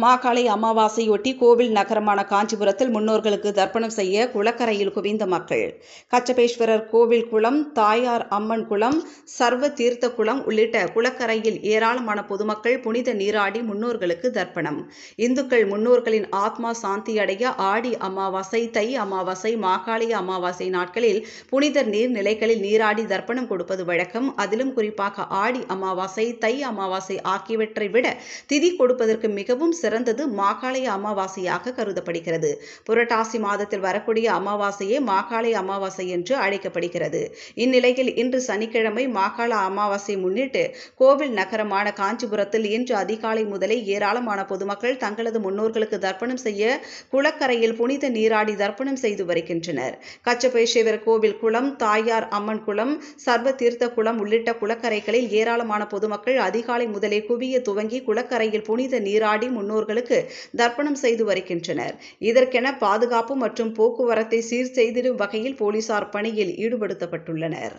மாகாளை அமாவாசையொட்டி கோவில் நகரமான காஞ்சிபுரத்தில் முன்னோர்களுக்கு தர்ப்பணம் செய்ய குளக்கரையில் குவிந்த மக்கள் கச்சபேஸ்வரர் கோவில் குளம் தாயார் அம்மன் குளம் சர்வ தீர்த்த குளம் உள்ளிட்ட குளக்கரையில் ஏராளமான பொதுமக்கள் புனித நீராடி முன்னோர்களுக்கு தர்ப்பணம் இந்துக்கள் முன்னோர்களின் ஆத்மா சாந்தி அடைய ஆடி அமாவாசை தை அமாவாசை மாகாளி அமாவாசை நாட்களில் புனித நீர்நிலைகளில் நீராடி தர்ப்பணம் கொடுப்பது வழக்கம் அதிலும் குறிப்பாக ஆடி அமாவாசை தை அமாவாசை ஆகியவற்றை விட திதி கொடுப்பதற்கு மிகவும் சிறந்தது மாகாளய அமாவாசையாக கருதப்படுகிறது புரட்டாசி மாதத்தில் வரக்கூடிய அமாவாசையே மாகாளய அமாவாசை என்று அழைக்கப்படுகிறது இந்நிலையில் இன்று சனிக்கிழமை மாகாள அமாவாசை முன்னிட்டு கோவில் நகரமான காஞ்சிபுரத்தில் இன்று அதிகாலை முதலே ஏராளமான பொதுமக்கள் தங்களது முன்னோர்களுக்கு தர்ப்பணம் செய்ய குளக்கரையில் புனித நீராடி தர்ப்பணம் செய்து வருகின்றனர் கச்சபேஷேவர் கோவில் குளம் தாயார் அம்மன் குளம் சர்வ தீர்த்த குளம் உள்ளிட்ட குளக்கரைகளில் ஏராளமான பொதுமக்கள் அதிகாலை முதலே குவிய துவங்கி குளக்கரையில் புனித நீராடி முன்னோர்கள் முன்னோர்களுக்கு தர்ப்பணம் செய்து வருகின்றனர் இதற்கென பாதுகாப்பு மற்றும் போக்குவரத்தை சீர் செய்திடும் வகையில் போலீசார் பணியில் ஈடுபடுத்தப்பட்டுள்ளனர்